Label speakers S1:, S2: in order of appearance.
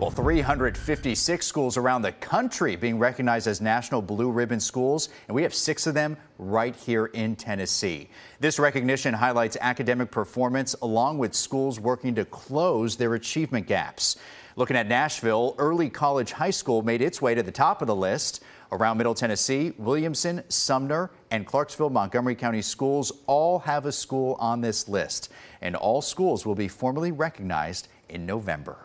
S1: Well, 356 schools around the country being recognized as National Blue Ribbon Schools, and we have six of them right here in Tennessee. This recognition highlights academic performance along with schools working to close their achievement gaps. Looking at Nashville, Early College High School made its way to the top of the list. Around Middle Tennessee, Williamson, Sumner, and Clarksville Montgomery County schools all have a school on this list, and all schools will be formally recognized in November.